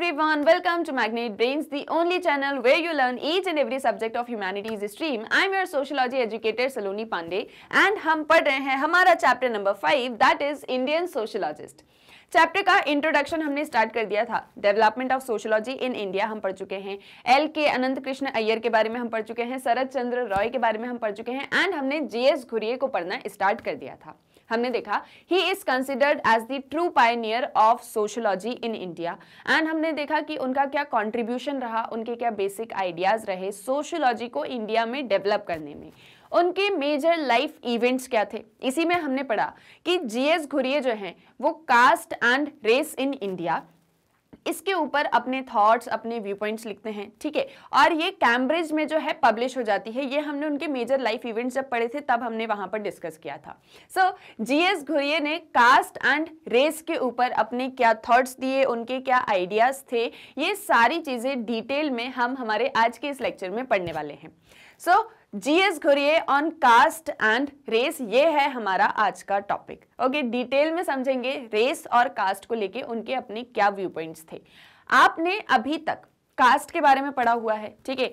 everyone, welcome to magnate Brains, the only channel where you learn each and every subject of humanities stream. I'm your sociology educator Saloni Pandey and hum pad rahe hain hamara chapter number 5 that is Indian sociologist. Chapter का introduction हमने start कर दिया था development of sociology in India हम पढ़ चुके हैं L के अनंत कृष्ण अय्यर के बारे में हम पढ़ चुके हैं शरद चंद्र रॉय के बारे में हम पढ़ चुके हैं एंड हमने जे एस घुरिये को पढ़ना स्टार्ट कर दिया था हमने देखा he is considered as the true pioneer of sociology in India and हमने देखा कि उनका क्या कॉन्ट्रीब्यूशन रहा उनके क्या बेसिक आइडियाज रहे सोशोलॉजी को इंडिया में डेवलप करने में उनके मेजर लाइफ इवेंट्स क्या थे इसी में हमने पढ़ा कि जीएस घुरिये जो हैं वो caste and race in India इसके ऊपर अपने थॉट्स अपने व्यू पॉइंट्स लिखते हैं ठीक है और ये कैम्ब्रिज में जो है पब्लिश हो जाती है ये हमने उनके मेजर लाइफ इवेंट्स जब पढ़े थे तब हमने वहां पर डिस्कस किया था सो जी एस घुरिये ने कास्ट एंड रेस के ऊपर अपने क्या थॉट्स दिए उनके क्या आइडियाज़ थे ये सारी चीज़ें डिटेल में हम हमारे आज के इस लेक्चर में पढ़ने वाले हैं so so, G S Ghurye on caste and race ये है हमारा आज का टॉपिक ओके डिटेल में समझेंगे रेस और कास्ट को लेके उनके अपने क्या व्यू पॉइंट्स थे आपने अभी तक कास्ट के बारे में पढ़ा हुआ है ठीक है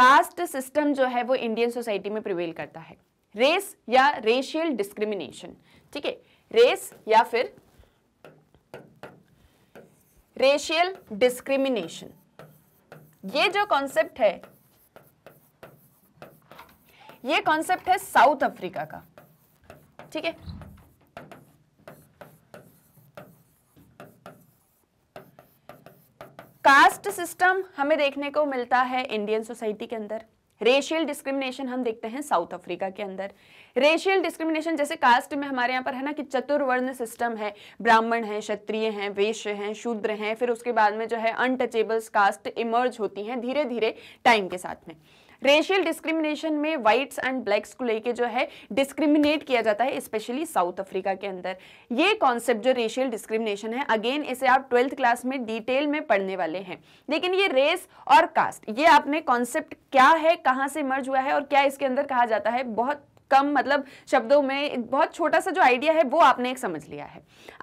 कास्ट सिस्टम जो है वो इंडियन सोसाइटी में प्रिवेल करता है रेस या रेशियल डिस्क्रिमिनेशन ठीक है रेस या फिर रेशियल डिस्क्रिमिनेशन ये जो कॉन्सेप्ट है ये कॉन्सेप्ट है साउथ अफ्रीका का ठीक है कास्ट सिस्टम हमें देखने को मिलता है इंडियन सोसाइटी के अंदर रेशियल डिस्क्रिमिनेशन हम देखते हैं साउथ अफ्रीका के अंदर रेशियल डिस्क्रिमिनेशन जैसे कास्ट में हमारे यहाँ पर है ना कि चतुर्वर्ण सिस्टम है ब्राह्मण है क्षत्रिय हैं वेश्य हैं शूद्र हैं फिर उसके बाद में जो है अनटचेबल्स कास्ट इमर्ज होती हैं धीरे धीरे टाइम के साथ में रेशियल डिस्क्रिमिनेशन में व्हाइट्स एंड ब्लैक्स को लेके जो है डिस्क्रिमिनेट किया जाता है स्पेशली साउथ अफ्रीका के अंदर ये कॉन्सेप्ट जो रेशियल डिस्क्रिमिनेशन है अगेन इसे आप ट्वेल्थ क्लास में डिटेल में पढ़ने वाले हैं लेकिन ये रेस और कास्ट ये आपने कॉन्सेप्ट क्या है कहाँ से मर्ज हुआ है और क्या इसके अंदर कहा जाता है बहुत कम मतलब शब्दों में बहुत छोटा सा जो आइडिया है वो आपने एक समझ लिया है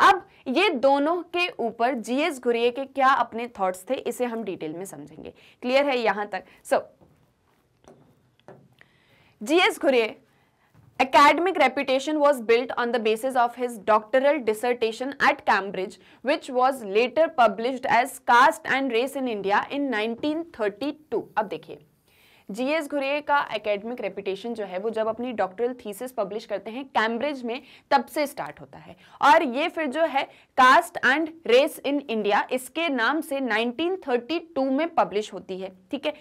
अब ये दोनों के ऊपर जीएस घुरिये के क्या अपने थॉट्स थे इसे हम डिटेल में समझेंगे क्लियर है यहां तक सो so, G.S. Ghurye Academic reputation was built on the basis of his doctoral dissertation at Cambridge, which was later published as Caste and Race in India in 1932. अब देखिए जीएस घुरे का एकेडमिक रेपुटेशन जो है वो जब अपनी डॉक्टरल थीसिस पब्लिश करते हैं कैम्ब्रिज में तब से स्टार्ट होता है और ये फिर जो है caste and race in India इसके नाम से 1932 में पब्लिश होती है ठीक है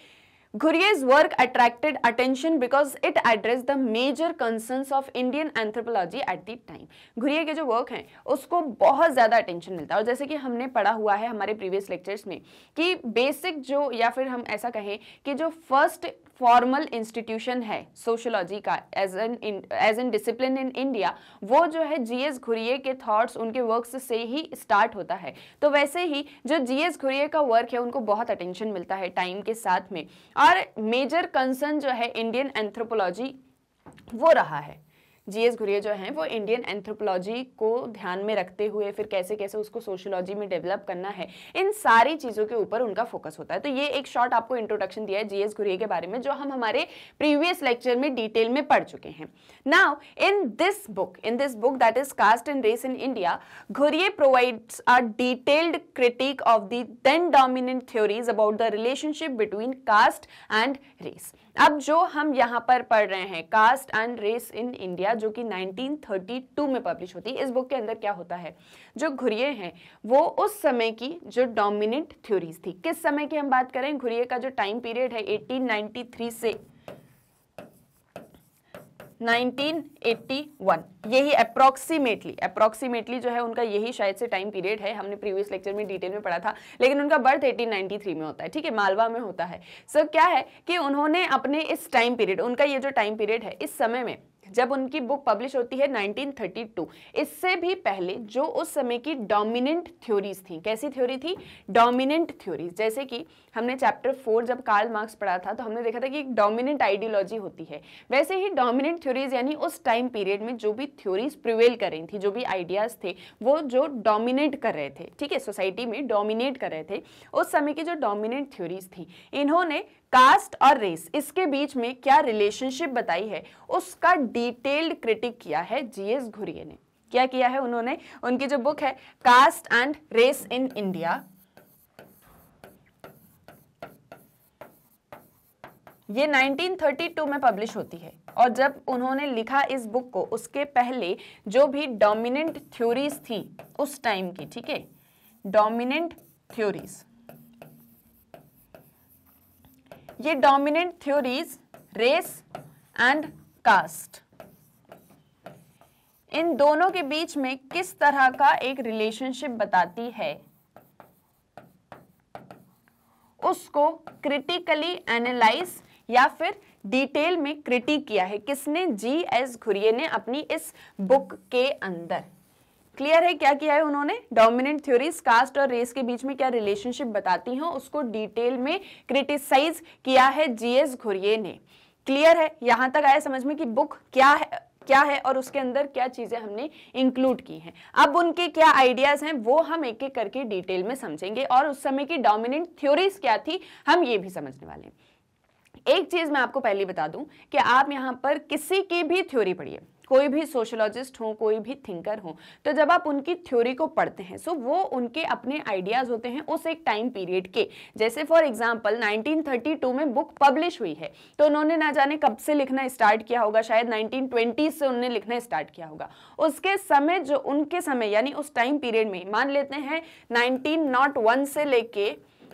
Gurye's work attracted attention because it addressed the major concerns of Indian anthropology at the time. Gurye के जो work हैं उसको बहुत ज़्यादा attention मिलता है और जैसे कि हमने पढ़ा हुआ है हमारे previous lectures में कि basic जो या फिर हम ऐसा कहें कि जो first फॉर्मल इंस्टीट्यूशन है सोशोलॉजी का as an as an discipline in India वो जो है जीएस घुरिये के थॉट्स उनके वर्क्स से ही स्टार्ट होता है तो वैसे ही जो जीएस घुरिये का वर्क है उनको बहुत अटेंशन मिलता है टाइम के साथ में और मेजर कंसर्न जो है इंडियन एंथ्रोपोलॉजी वो रहा है जीएस घुरिया जो हैं वो इंडियन एंथ्रोपोलॉजी को ध्यान में रखते हुए फिर कैसे कैसे उसको सोशियोलॉजी में डेवलप करना है इन सारी चीज़ों के ऊपर उनका फोकस होता है तो ये एक शॉर्ट आपको इंट्रोडक्शन दिया है जीएस घुरिया के बारे में जो हम हमारे प्रीवियस लेक्चर में डिटेल में पढ़ चुके हैं now in this book in this book that is caste and race in India Ghurye provides a detailed critique of the then dominant theories about the relationship between caste and अब जो हम यहाँ पर पढ़ रहे हैं caste and race in India जो कि 1932 में पब्लिश होती है इस बुक के अंदर क्या होता है जो घुरिये हैं वो उस समय की जो डोमिनेंट थ्योरीज थी किस समय की हम बात करें घुरिये का जो टाइम पीरियड है 1893 से 1981 यही अप्रोक्सीमेटली अप्रोक्सीमेटली जो है उनका यही शायद से टाइम पीरियड है हमने प्रीवियस लेक्चर में डिटेल में पढ़ा था लेकिन उनका बर्थ 1893 में होता है ठीक है मालवा में होता है सो so, क्या है कि उन्होंने अपने इस टाइम पीरियड उनका ये जो टाइम पीरियड है इस समय में जब उनकी बुक पब्लिश होती है 1932 इससे भी पहले जो उस समय की डोमिनेंट थ्योरीज थी कैसी थ्योरी थी डोमिनेंट थ्योरीज जैसे कि हमने चैप्टर फोर जब कार्ल मार्क्स पढ़ा था तो हमने देखा था कि एक डोमिनेंट आइडियोलॉजी होती है वैसे ही डोमिनेंट थ्योरीज यानी उस टाइम पीरियड में जो भी थ्योरीज प्रिवेल कर रही थी जो भी आइडियाज थे वो जो डोमिनेट कर रहे थे ठीक है सोसाइटी में डोमिनेट कर रहे थे उस समय की जो डोमिनेंट थ्योरीज थी इन्होंने कास्ट और रेस इसके बीच में क्या रिलेशनशिप बताई है उसका डिटेल्ड क्रिटिक किया है जीएस घुरिये ने क्या किया है उन्होंने उनकी जो बुक है caste and race in India ये 1932 में पब्लिश होती है और जब उन्होंने लिखा इस बुक को उसके पहले जो भी डोमिनेंट थ्योरीज थी उस टाइम की ठीक है डोमिनेंट थ्योरीज ये dominant theories race and caste इन दोनों के बीच में किस तरह का एक रिलेशनशिप बताती है उसको क्रिटिकली एनालाइज या फिर डिटेल में क्रिटिक किया है किसने जी एस घुरिये ने अपनी इस बुक के अंदर क्लियर है क्या किया है उन्होंने डोमिनेंट थ्योरीज कास्ट और रेस के बीच में क्या रिलेशनशिप बताती हैं उसको डिटेल में क्रिटिसाइज किया है जीएस घुरिये ने क्लियर है यहां तक आया समझ में कि बुक क्या है क्या है और उसके अंदर क्या चीज़ें हमने इंक्लूड की हैं अब उनके क्या आइडियाज़ हैं वो हम एक एक करके डिटेल में समझेंगे और उस समय की डोमिनेंट थ्योरीज क्या थी हम ये भी समझने वाले हैं एक चीज़ मैं आपको पहली बता दूं कि आप यहां पर किसी की भी थ्योरी पढ़िए कोई भी सोशोलॉजिस्ट हों कोई भी थिंकर हों तो जब आप उनकी थ्योरी को पढ़ते हैं सो वो उनके अपने आइडियाज़ होते हैं उस एक टाइम पीरियड के जैसे फॉर एग्जाम्पल 1932 में बुक पब्लिश हुई है तो उन्होंने ना जाने कब से लिखना स्टार्ट किया होगा शायद 1920 से उन्होंने लिखना स्टार्ट किया होगा उसके समय जो उनके समय यानी उस टाइम पीरियड में मान लेते हैं नाइनटीन से लेके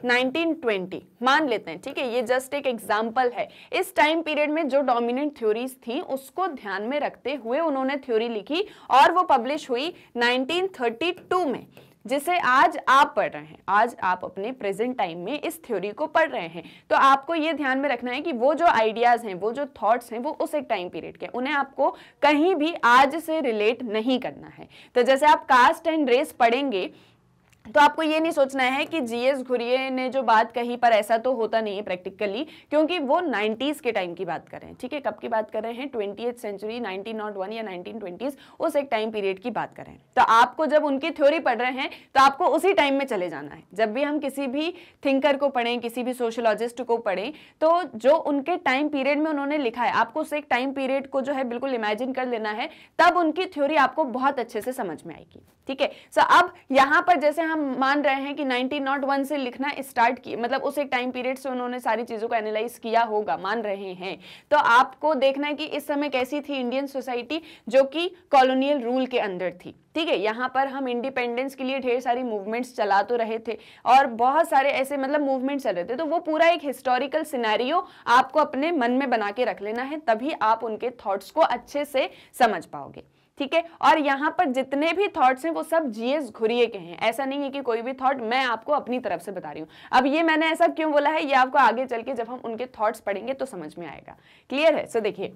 1920 मान लेते हैं ठीक है ये जस्ट एक एग्जाम्पल है इस टाइम पीरियड में जो डोमिनेंट थ्योरीज थी उसको ध्यान में रखते हुए उन्होंने थ्योरी लिखी और वो पब्लिश हुई 1932 में जिसे आज आप पढ़ रहे हैं आज आप अपने प्रेजेंट टाइम में इस थ्योरी को पढ़ रहे हैं तो आपको ये ध्यान में रखना है कि वो जो आइडियाज़ हैं वो जो थॉट्स हैं वो उस एक टाइम पीरियड के उन्हें आपको कहीं भी आज से रिलेट नहीं करना है तो जैसे आप कास्ट एंड रेस पढ़ेंगे तो आपको ये नहीं सोचना है कि जीएस घुरिये ने जो बात कही पर ऐसा तो होता नहीं है प्रैक्टिकली क्योंकि वो 90s के टाइम की बात कर रहे हैं ठीक है कब की बात कर रहे हैं twenty century nineteen not one या नाइनटीन ट्वेंटीज उस एक टाइम पीरियड की बात कर रहे हैं तो आपको जब उनकी थ्योरी पढ़ रहे हैं तो आपको उसी टाइम में चले जाना है जब भी हम किसी भी थिंकर को पढ़ें किसी भी सोशोलॉजिस्ट को पढ़ें तो जो उनके टाइम पीरियड में उन्होंने लिखा है आपको उस एक टाइम पीरियड को जो है बिल्कुल इमेजिन कर लेना है तब उनकी थ्योरी आपको बहुत अच्छे से समझ में आएगी ठीक है सो अब यहाँ पर जैसे हम हम मान रहे हैं कि 1901 से लिखना स्टार्ट किया मतलब उस एक टाइम पीरियड से उन्होंने सारी चीज़ों को एनालाइज किया होगा मान रहे हैं तो आपको देखना है कि इस समय कैसी थी इंडियन सोसाइटी जो कि कॉलोनियल रूल के अंदर थी ठीक है यहाँ पर हम इंडिपेंडेंस के लिए ढेर सारी मूवमेंट्स चला तो रहे थे और बहुत सारे ऐसे मतलब मूवमेंट्स चल रहे थे तो वो पूरा एक हिस्टोरिकल सिनेरियो आपको अपने मन में बना के रख लेना है तभी आप उनके थॉट्स को अच्छे से समझ पाओगे ठीक है और यहाँ पर जितने भी थॉट्स हैं वो सब जीएस घुरिए के हैं ऐसा नहीं है कि कोई भी थॉट मैं आपको अपनी तरफ से बता रही हूँ अब ये मैंने ऐसा क्यों बोला है ये आपको आगे चल के जब हम उनके थॉट्स पढ़ेंगे तो समझ में आएगा क्लियर है सो देखिए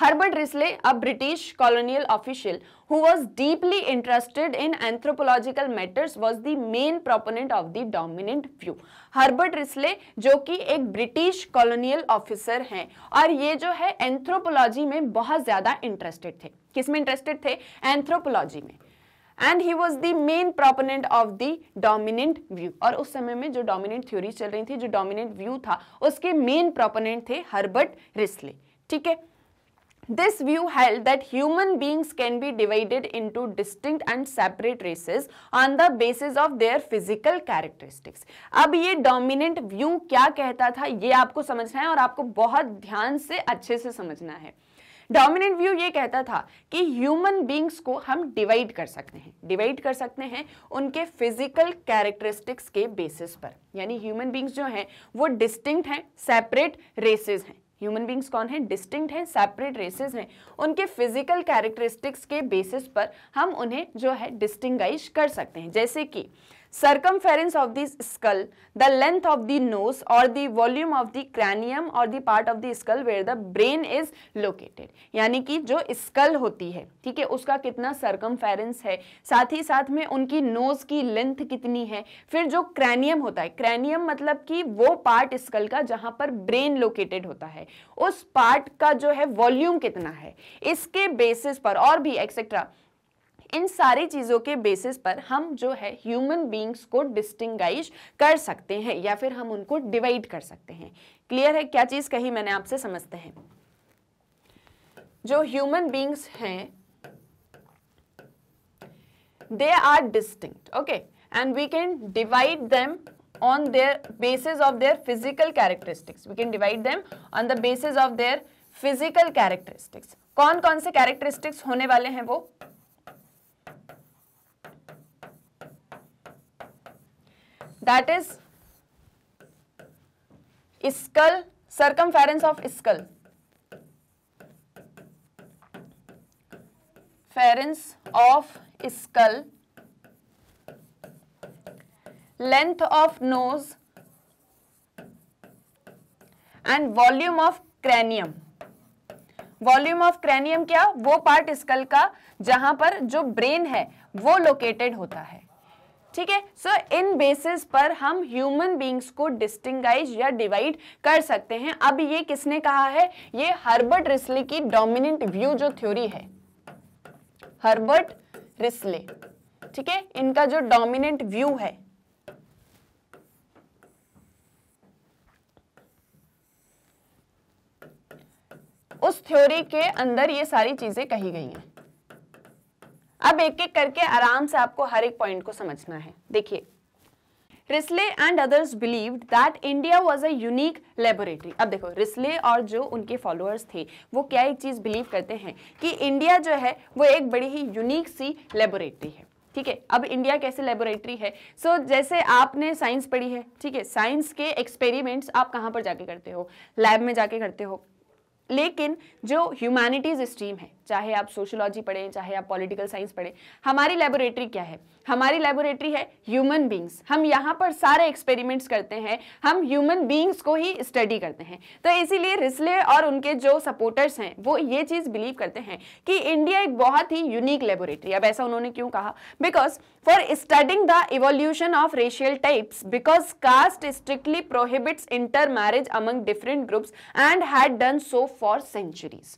Herbert Risley, a British colonial official who was deeply interested in anthropological matters was the main proponent of the dominant view. Herbert Risley जो कि एक ब्रिटिश कॉलोनियल ऑफिसर हैं और ये जो है एंथ्रोपोलॉजी में बहुत ज़्यादा इंटरेस्टेड थे किसमें इंटरेस्टेड थे एंथ्रोपोलॉजी में and he was the main proponent of the dominant view और उस समय में जो डोमिनेंट थ्योरी चल रही थी जो डोमिनेंट व्यू था उसके मेन प्रोपोनेंट थे हर्बर्ट रिस्ले ठीक है This view held that human beings can be divided into distinct and separate races on the basis of their physical characteristics. अब ये dominant view क्या कहता था ये आपको समझना है और आपको बहुत ध्यान से अच्छे से समझना है डोमिनेंट व्यू ये कहता था कि ह्यूमन बींग्स को हम डिवाइड कर सकते हैं डिवाइड कर सकते हैं उनके फिजिकल कैरेक्टरिस्टिक्स के बेसिस पर यानी ह्यूमन बींग्स जो हैं वो डिस्टिंक्ट हैं सेपरेट रेसेस हैं ह्यूमन बींग्स कौन है डिस्टिंक्ट हैं सेपरेट रेसेस हैं उनके फिजिकल कैरेक्टरिस्टिक्स के बेसिस पर हम उन्हें जो है डिस्टिंगइज कर सकते हैं जैसे कि circumference of the skull, the length of the nose or the volume of the cranium or the part of the skull where the brain is located. यानी कि जो skull होती है ठीक है उसका कितना circumference है साथ ही साथ में उनकी nose की length कितनी है फिर जो cranium होता है cranium मतलब कि वो part skull का जहाँ पर brain located होता है उस part का जो है volume कितना है इसके basis पर और भी एक्सेट्रा इन सारी चीज़ों के बेसिस पर हम जो है ह्यूमन बींग्स को डिस्टिंगाइश कर सकते हैं या फिर हम उनको डिवाइड कर सकते हैं क्लियर है क्या चीज़ कही मैंने आपसे समझते हैं जो ह्यूमन बींग्स हैं they are distinct okay and we can divide them on their basis of their physical characteristics we can divide them on the basis of their physical characteristics कौन कौन से कैरेक्टरिस्टिक्स होने वाले हैं वो that is circumference of circumference of skull length of nose and volume of cranium volume of cranium क्या वो part school का जहां पर जो ब्रेन है वो लोकेटेड होता है ठीक है सो इन बेसिस पर हम ह्यूमन बींग्स को डिस्टिंगाइज या डिवाइड कर सकते हैं अब ये किसने कहा है ये हर्बर्ट रिस्ले की डोमिनेंट व्यू जो थ्योरी है हर्बर्ट रिस्ले ठीक है इनका जो डोमिनेंट व्यू है उस थ्योरी के अंदर ये सारी चीजें कही गई हैं अब एक एक करके आराम से आपको हर एक पॉइंट को समझना है देखिए Risley and others believed that India was a unique laboratory अब देखो रिसले और जो उनके फॉलोअर्स थे वो क्या एक चीज़ बिलीव करते हैं कि इंडिया जो है वो एक बड़ी ही यूनिक सी लेबोरेटरी है ठीक है अब इंडिया कैसे लेबोरेटरी है सो so, जैसे आपने साइंस पढ़ी है ठीक है साइंस के एक्सपेरिमेंट्स आप कहाँ पर जाके करते हो लैब में जाके करते हो लेकिन जो ह्यूमैनिटीज़ स्ट्रीम है चाहे आप सोशोलॉजी पढ़ें चाहे आप पॉलिटिकल साइंस पढ़ें हमारी लेबोरेटरी क्या है हमारी लेबोरेटरी है ह्यूमन बींग्स हम यहाँ पर सारे एक्सपेरिमेंट्स करते हैं हम ह्यूमन बींग्स को ही स्टडी करते हैं तो इसीलिए रिसले और उनके जो सपोर्टर्स हैं वो ये चीज़ बिलीव करते हैं कि इंडिया एक बहुत ही यूनिक लेबोरेटरी अब ऐसा उन्होंने क्यों कहा because for studying the evolution of racial types because caste strictly prohibits intermarriage among different groups and had done so for centuries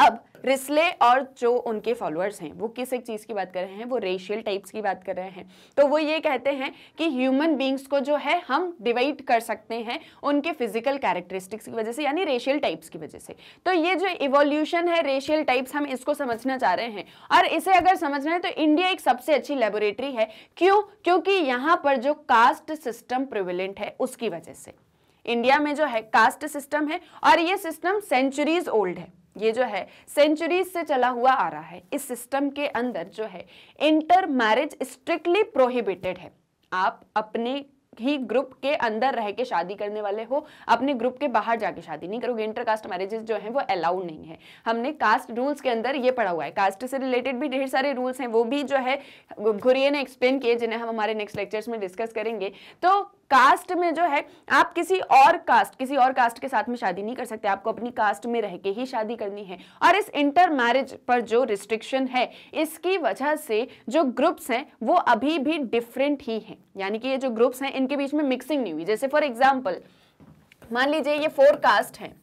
अब रिसले और जो उनके फॉलोअर्स हैं वो किस एक चीज़ की बात कर रहे हैं वो रेशियल टाइप्स की बात कर रहे हैं तो वो ये कहते हैं कि ह्यूमन बींग्स को जो है हम डिवाइड कर सकते हैं उनके फिजिकल कैरेक्टरिस्टिक्स की वजह से यानी रेशियल टाइप्स की वजह से तो ये जो इवोल्यूशन है रेशियल टाइप्स हम इसको समझना चाह रहे हैं और इसे अगर समझना है तो इंडिया एक सबसे अच्छी लेबोरेटरी है क्यों क्योंकि यहाँ पर जो कास्ट सिस्टम प्रिविलेंट है उसकी वजह से इंडिया में जो है कास्ट सिस्टम है और ये सिस्टम सेंचुरीज ओल्ड है ये जो है सेंचुरीज से चला हुआ आ रहा है इस सिस्टम के अंदर जो है इंटर मैरिज स्ट्रिक्टली प्रोहिबिटेड है आप अपने ही ग्रुप के अंदर रह के शादी करने वाले हो अपने ग्रुप के बाहर जाके शादी नहीं करोगे इंटर कास्ट मैरिजेस जो हैं वो अलाउड नहीं है हमने कास्ट रूल्स के अंदर ये पढ़ा हुआ है कास्ट से रिलेटेड भी ढेर सारे रूल्स हैं वो भी जो है घुरिए ने एक्सप्लेन किए जिन्हें हम हमारे नेक्स्ट लेक्चर्स में डिस्कस करेंगे तो कास्ट में जो है आप किसी और कास्ट किसी और कास्ट के साथ में शादी नहीं कर सकते आपको अपनी कास्ट में रह के ही शादी करनी है और इस इंटर मैरिज पर जो रिस्ट्रिक्शन है इसकी वजह से जो ग्रुप्स हैं वो अभी भी डिफरेंट ही हैं यानी कि ये जो ग्रुप्स हैं इनके बीच में मिक्सिंग नहीं हुई जैसे फॉर एग्जाम्पल मान लीजिए ये फोर कास्ट हैं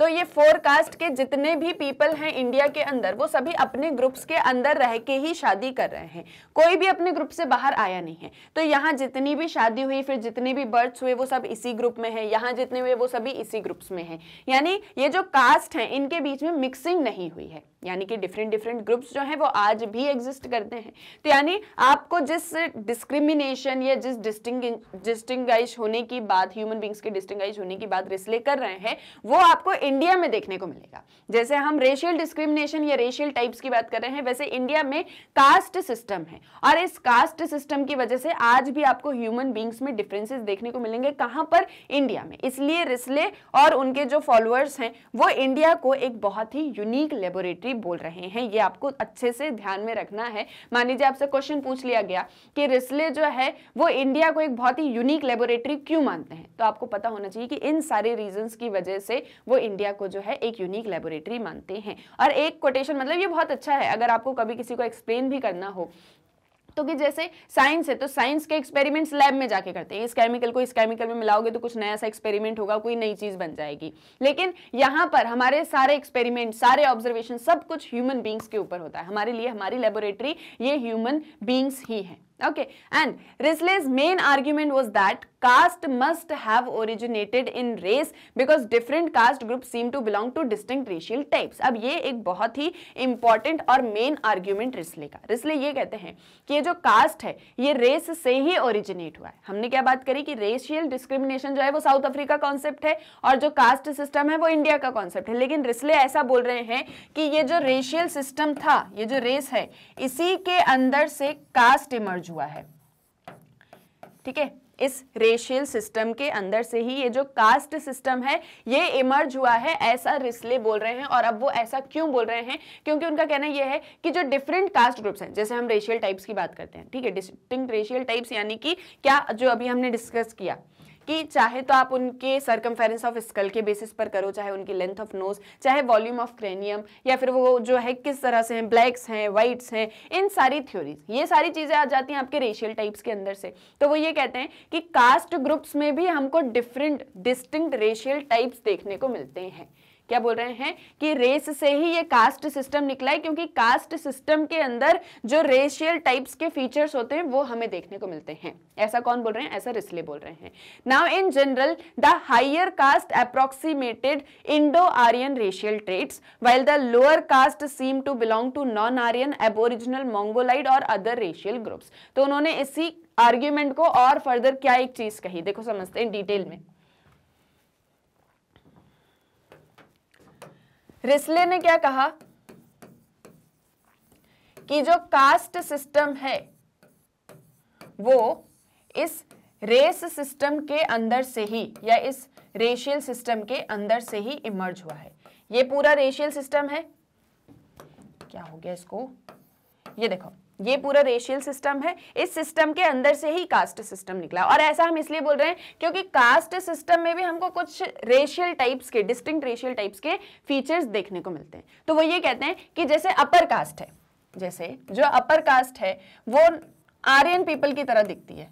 तो ये फोर कास्ट के जितने भी पीपल हैं इंडिया के अंदर वो सभी अपने ग्रुप्स के अंदर रह के ही शादी कर रहे हैं कोई भी अपने ग्रुप से बाहर आया नहीं है तो यहाँ जितनी भी शादी हुई फिर जितने भी बर्थ्स हुए वो सब इसी ग्रुप में है यहाँ जितने हुए वो सभी इसी ग्रुप्स में है यानी ये जो कास्ट हैं इनके बीच में मिक्सिंग नहीं हुई है यानी कि डिफरेंट डिफरेंट ग्रुप्स जो हैं वो आज भी एग्जिस्ट करते हैं तो यानी आपको जिस डिस्क्रिमिनेशन या जिस डिस्टिंग डिस्टिंगाइज होने की बात ह्यूमन बींग्स के डिस्टिंगाइज होने की बात रिसले कर रहे हैं वो आपको इंडिया में देखने को मिलेगा जैसे हम रेशियल डिस्क्रिमिनेशन या रेशियल टाइप्स की बात कर रहे हैं वैसे इंडिया में कास्ट सिस्टम है और इस कास्ट सिस्टम की वजह से आज भी आपको ह्यूमन बींग्स में डिफरेंसेस देखने को मिलेंगे कहाँ पर इंडिया में इसलिए रिसले और उनके जो फॉलोअर्स हैं वो इंडिया को एक बहुत ही यूनिक लेबोरेटरी भी बोल रहे हैं ये आपको अच्छे से ध्यान में रखना है मान लीजिए आपसे क्वेश्चन पूछ लिया गया कि रिसले जो है वो इंडिया को एक बहुत ही यूनिक लेबोरेटरी क्यों मानते हैं तो आपको पता होना चाहिए कि इन सारे रीजन की वजह से वो इंडिया को जो है एक यूनिक लेबोरेटरी मानते हैं और एक कोटेशन मतलब ये बहुत अच्छा है अगर आपको कभी किसी को एक्सप्लेन भी करना हो तो कि जैसे साइंस है तो साइंस के एक्सपेरिमेंट्स लैब में जाके करते हैं इस केमिकल को इस केमिकल में मिलाओगे तो कुछ नया सा एक्सपेरिमेंट होगा कोई नई चीज बन जाएगी लेकिन यहाँ पर हमारे सारे एक्सपेरिमेंट सारे ऑब्जर्वेशन सब कुछ ह्यूमन बींग्स के ऊपर होता है हमारे लिए हमारी लेबोरेटरी ये ह्यूमन बींग्स ही है Okay, and Risley's main argument was that caste must have originated in race because different caste groups seem to belong to distinct racial types. ab ye ek bahut hi important aur main argument Risley ka Risley ye kehte hain ki ye jo caste hai ye race se hi originate hua hai humne kya baat kari ki racial discrimination jo hai wo South Africa concept hai aur jo caste system hai wo India ka concept hai lekin Risley aisa bol rahe hain ki ye jo racial system tha ye jo race hai isi ke andar se caste emerged हुआ है ठीक है इस racial system के अंदर से ही ये जो कास्ट सिस्टम है ये इमर्ज हुआ है ऐसा रिसले बोल रहे हैं और अब वो ऐसा क्यों बोल रहे हैं क्योंकि उनका कहना ये है कि जो डिफरेंट कास्ट ग्रुप्स हैं जैसे हम रेशियल टाइप्स की बात करते हैं ठीक है डिस्टिंग रेशियल टाइप्स यानी कि क्या जो अभी हमने डिस्कस किया कि चाहे तो आप उनके सरकम ऑफ स्कल के बेसिस पर करो चाहे उनकी लेंथ ऑफ नोज चाहे वॉल्यूम ऑफ क्रेनियम या फिर वो जो है किस तरह से हैं ब्लैक्स हैं वाइट्स हैं इन सारी थ्योरीज ये सारी चीज़ें आ जाती हैं आपके रेशियल टाइप्स के अंदर से तो वो ये कहते हैं कि कास्ट ग्रुप्स में भी हमको डिफरेंट डिस्टिंक्ट रेशियल टाइप्स देखने को मिलते हैं क्या बोल रहे हैं कि रेस से ही ये कास्ट सिस्टम निकला है क्योंकि कास्ट सिस्टम के अंदर जो रेशियल टाइप्स के फीचर्स होते हैं वो हमें देखने को मिलते हैं ऐसा कौन बोल रहे हैं ऐसा रिसले बोल रहे हैं now in general the higher caste approximated Indo Aryan racial traits while the lower caste seem to belong to non Aryan aboriginal Mongoloid और अदर रेशियल ग्रुप्स तो उन्होंने इसी आर्ग्यूमेंट को और फर्दर क्या एक चीज कही देखो समझते हैं डिटेल में रिसले ने क्या कहा कि जो कास्ट सिस्टम है वो इस रेस सिस्टम के अंदर से ही या इस रेशियल सिस्टम के अंदर से ही इमर्ज हुआ है ये पूरा रेशियल सिस्टम है क्या हो गया इसको ये देखो ये पूरा रेशियल सिस्टम है इस सिस्टम के अंदर से ही कास्ट सिस्टम निकला और ऐसा हम इसलिए बोल रहे हैं क्योंकि कास्ट सिस्टम में भी हमको कुछ रेशियल टाइप्स के डिस्टिंक्ट रेशियल टाइप्स के फीचर्स देखने को मिलते हैं तो वो ये कहते हैं कि जैसे अपर कास्ट है जैसे जो अपर कास्ट है वो आर्यन पीपल की तरह दिखती है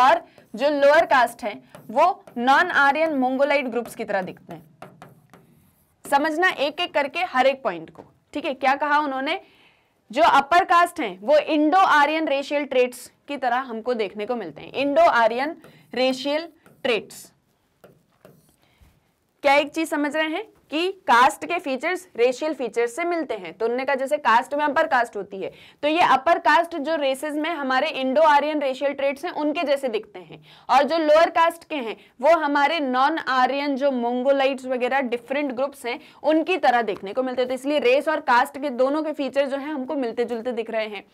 और जो लोअर कास्ट है वो नॉन आर्यन मोंगोलाइट ग्रुप्स की तरह दिखते हैं समझना एक एक करके हर एक पॉइंट को ठीक है क्या कहा उन्होंने जो अपर कास्ट हैं वो इंडो आर्यन रेशियल ट्रेट्स की तरह हमको देखने को मिलते हैं इंडो आर्यन रेशियल ट्रेट्स क्या एक चीज समझ रहे हैं कि कास्ट के फीचर्स रेशियल फीचर्स से मिलते हैं तो उन्होंने कहा जैसे कास्ट में अपर कास्ट होती है तो ये अपर कास्ट जो रेसेस में हमारे इंडो आर्यन रेशियल ट्रेड्स हैं उनके जैसे दिखते हैं और जो लोअर कास्ट के हैं वो हमारे नॉन आर्यन जो मोंगोलाइट्स वगैरह डिफरेंट ग्रुप्स हैं उनकी तरह देखने को मिलते हैं तो इसलिए रेस और कास्ट के दोनों के फीचर जो है हमको मिलते जुलते दिख रहे हैं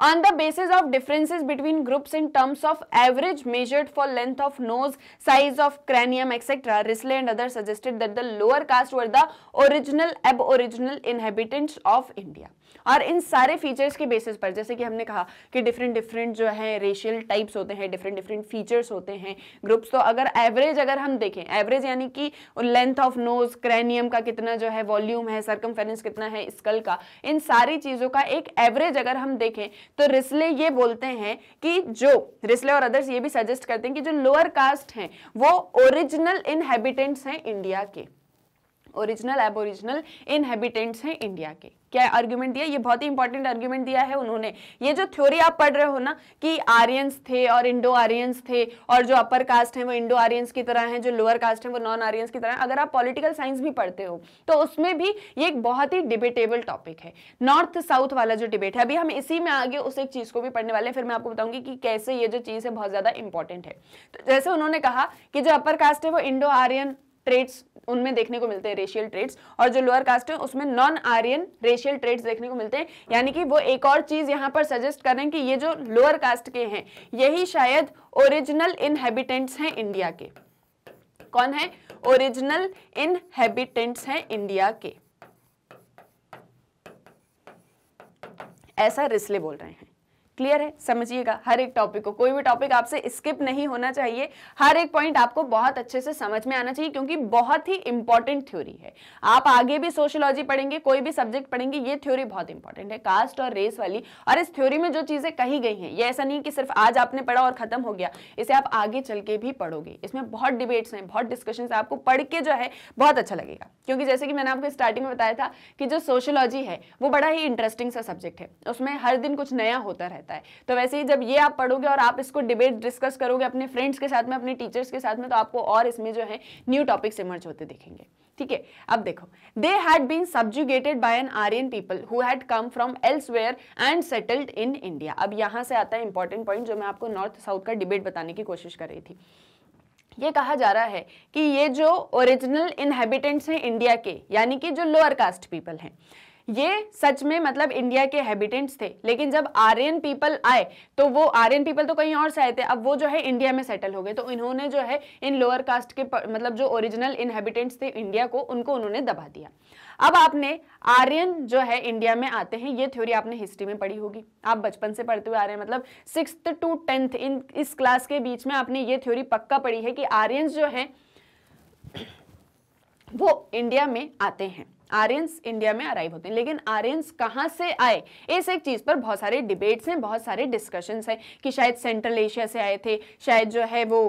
On the basis of differences between groups in terms of average measured for length of nose, size of cranium, etc., Risley and others suggested that the lower caste were the original aboriginal inhabitants of India. और इन सारे features के basis पर जैसे कि हमने कहा कि different different जो है रेशियल टाइप्स होते हैं डिफरेंट डिफरेंट फीचर्स होते हैं ग्रुप्स तो अगर एवरेज अगर हम देखें एवरेज यानी कि लेंथ ऑफ नोज क्रैनियम का कितना जो है वॉल्यूम है सरकम कितना है स्कल का इन सारी चीज़ों का एक एवरेज अगर हम देखें तो रिसले ये बोलते हैं कि जो रिसले और अदर्स ये भी सजेस्ट करते हैं कि जो लोअर कास्ट हैं वो ओरिजिनल इनहेबिटेंट्स हैं इंडिया के ओरिजिनल ओरिजिनल इनहेबिटेंट्स हैं इंडिया के क्या आर्ग्यूमेंट दिया ये बहुत ही इंपॉर्टेंट आर्ग्यूमेंट दिया है उन्होंने ये जो थ्योरी आप पढ़ रहे हो ना कि आर्यंस थे और इंडो आर्यंस थे और जो अपर कास्ट है वो इंडो आर्यंस की तरह हैं जो लोअर कास्ट है वो नॉन आर्यंस की तरह अगर आप पॉलिटिकल साइंस भी पढ़ते हो तो उसमें भी ये एक बहुत ही डिबेटेबल टॉपिक है नॉर्थ साउथ वाला जो डिबेट है अभी हम इसी में आगे उस एक चीज़ को भी पढ़ने वाले हैं फिर मैं आपको बताऊंगी कि कैसे ये जो चीज़ है बहुत ज़्यादा इंपॉर्टेंट है तो जैसे उन्होंने कहा कि जो अपर कास्ट है वो इंडो आर्यन ट्रेड्स उनमें देखने को मिलते हैं रेशियल ट्रेड्स और जो लोअर कास्ट है उसमें नॉन आर्यन रेशियल ट्रेड्स देखने को मिलते हैं यानी कि वो एक और चीज़ यहाँ पर सजेस्ट कर रहे हैं कि ये जो लोअर कास्ट के हैं यही शायद ओरिजिनल इनहेबिटेंट्स हैं इंडिया के कौन है ओरिजिनल इनहेबिटेंट्स हैं इंडिया के ऐसा रिसले बोल रहे हैं क्लियर है समझिएगा हर एक टॉपिक को कोई भी टॉपिक आपसे स्किप नहीं होना चाहिए हर एक पॉइंट आपको बहुत अच्छे से समझ में आना चाहिए क्योंकि बहुत ही इंपॉर्टेंट थ्योरी है आप आगे भी सोशियोलॉजी पढ़ेंगे कोई भी सब्जेक्ट पढ़ेंगे ये थ्योरी बहुत इंपॉर्टेंट है कास्ट और रेस वाली और इस थ्योरी में जो चीज़ें कही गई हैं ये ऐसा नहीं कि सिर्फ आज आपने पढ़ा और खत्म हो गया इसे आप आगे चल के भी पढ़ोगे इसमें बहुत डिबेट्स हैं बहुत डिस्कशन आपको पढ़ के जो है बहुत अच्छा लगेगा क्योंकि जैसे कि मैंने आपको स्टार्टिंग में बताया था कि जो सोशोलॉजी है वो बड़ा ही इंटरेस्टिंग सा सब्जेक्ट है उसमें हर दिन कुछ नया होता रहता है रहता है तो वैसे ही जब ये आप पढ़ोगे और आप इसको डिबेट डिस्कस करोगे अपने फ्रेंड्स के साथ में अपने टीचर्स के साथ में तो आपको और इसमें जो है न्यू टॉपिक्स इमर्ज होते दिखेंगे ठीक है अब देखो they had been subjugated by an Aryan people who had come from elsewhere and settled in India अब यहां से आता है इंपॉर्टेंट पॉइंट जो मैं आपको नॉर्थ साउथ का डिबेट बताने की कोशिश कर रही थी ये कहा जा रहा है कि ये जो ओरिजिनल इनहेबिटेंट्स हैं इंडिया के यानी कि जो लोअर कास्ट पीपल हैं ये सच में मतलब इंडिया के हैबिटेंट्स थे लेकिन जब आर्यन पीपल आए तो वो आर्यन पीपल तो कहीं और से आए थे अब वो जो है इंडिया में सेटल हो गए तो इन्होंने जो है इन लोअर कास्ट के मतलब जो ओरिजिनल इनहेबिटेंट्स थे इंडिया को उनको उन्होंने दबा दिया अब आपने आर्यन जो है इंडिया में आते हैं ये थ्योरी आपने हिस्ट्री में पढ़ी होगी आप बचपन से पढ़ते हुए आ रहे हैं मतलब सिक्स टू टेंथ इन इस क्लास के बीच में आपने ये थ्योरी पक्का पढ़ी है कि आर्यन जो है वो इंडिया में आते हैं आर्यंस इंडिया में अराइव होते हैं लेकिन आर्यंस कहाँ से आए इस एक चीज़ पर बहुत सारे डिबेट्स हैं बहुत सारे डिस्कशंस हैं कि शायद सेंट्रल एशिया से आए थे शायद जो है वो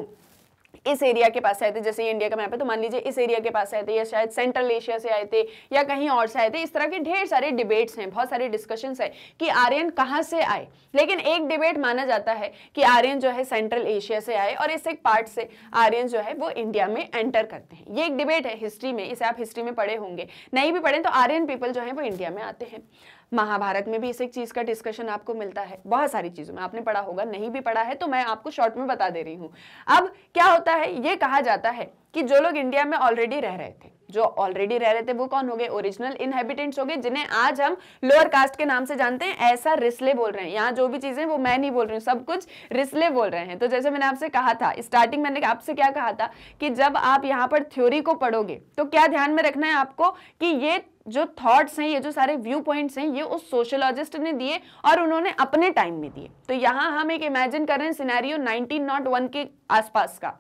इस एरिया के पास आए थे जैसे इंडिया का मैप है तो मान लीजिए इस एरिया के पास आए थे या शायद सेंट्रल एशिया से आए थे या कहीं और से आए थे इस तरह के ढेर सारे डिबेट्स हैं बहुत सारे डिस्कशन है कि आर्यन कहाँ से आए लेकिन एक डिबेट माना जाता है कि आर्यन जो है सेंट्रल एशिया से आए और इस एक पार्ट से आर्यन जो है वो इंडिया में एंटर करते हैं ये एक डिबेट है हिस्ट्री में इसे आप हिस्ट्री में पढ़े होंगे नहीं भी पढ़े तो आर्यन पीपल जो है वो इंडिया में आते हैं महाभारत में भी इस एक चीज का डिस्कशन आपको मिलता है बहुत सारी चीजों में आपने पढ़ा होगा नहीं भी पढ़ा है तो मैं आपको शॉर्ट में बता दे रही हूँ अब क्या होता है ये कहा जाता है कि जो लोग इंडिया में ऑलरेडी रह रहे थे जो ऑलरेडी रह रहे थे वो कौन हो गए ओरिजिनल इनहेबिटेंट्स हो गए जिन्हें आज हम लोअर कास्ट के नाम से जानते हैं ऐसा रिसले बोल रहे हैं यहाँ जो भी चीजें वो मैं नहीं बोल रही हूँ सब कुछ रिसले बोल रहे हैं तो जैसे मैंने आपसे कहा था स्टार्टिंग मैंने आपसे क्या कहा था कि जब आप यहाँ पर थ्योरी को पढ़ोगे तो क्या ध्यान में रखना है आपको कि ये जो थॉट्स हैं ये जो सारे व्यू पॉइंट्स हैं ये उस सोशियोलॉजिस्ट ने दिए और उन्होंने अपने टाइम में दिए तो यहाँ हम एक इमेजिन कर रहे हैं सिनेरियो 1901 के आसपास का